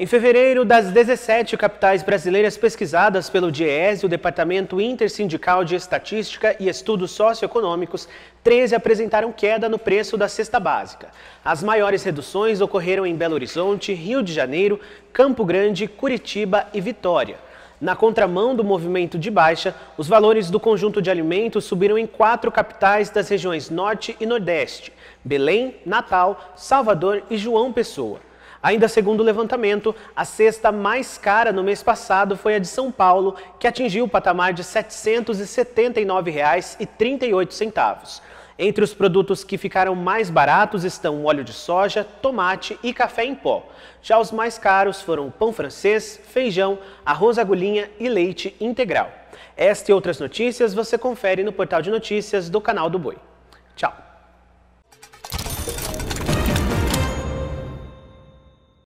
Em fevereiro, das 17 capitais brasileiras pesquisadas pelo DIES, o Departamento Intersindical de Estatística e Estudos Socioeconômicos, 13 apresentaram queda no preço da cesta básica. As maiores reduções ocorreram em Belo Horizonte, Rio de Janeiro, Campo Grande, Curitiba e Vitória. Na contramão do movimento de baixa, os valores do conjunto de alimentos subiram em quatro capitais das regiões Norte e Nordeste: Belém, Natal, Salvador e João Pessoa. Ainda segundo o levantamento, a cesta mais cara no mês passado foi a de São Paulo, que atingiu o patamar de R$ 779,38. Entre os produtos que ficaram mais baratos estão óleo de soja, tomate e café em pó. Já os mais caros foram pão francês, feijão, arroz agulhinha e leite integral. Esta e outras notícias você confere no portal de notícias do canal do Boi. Tchau!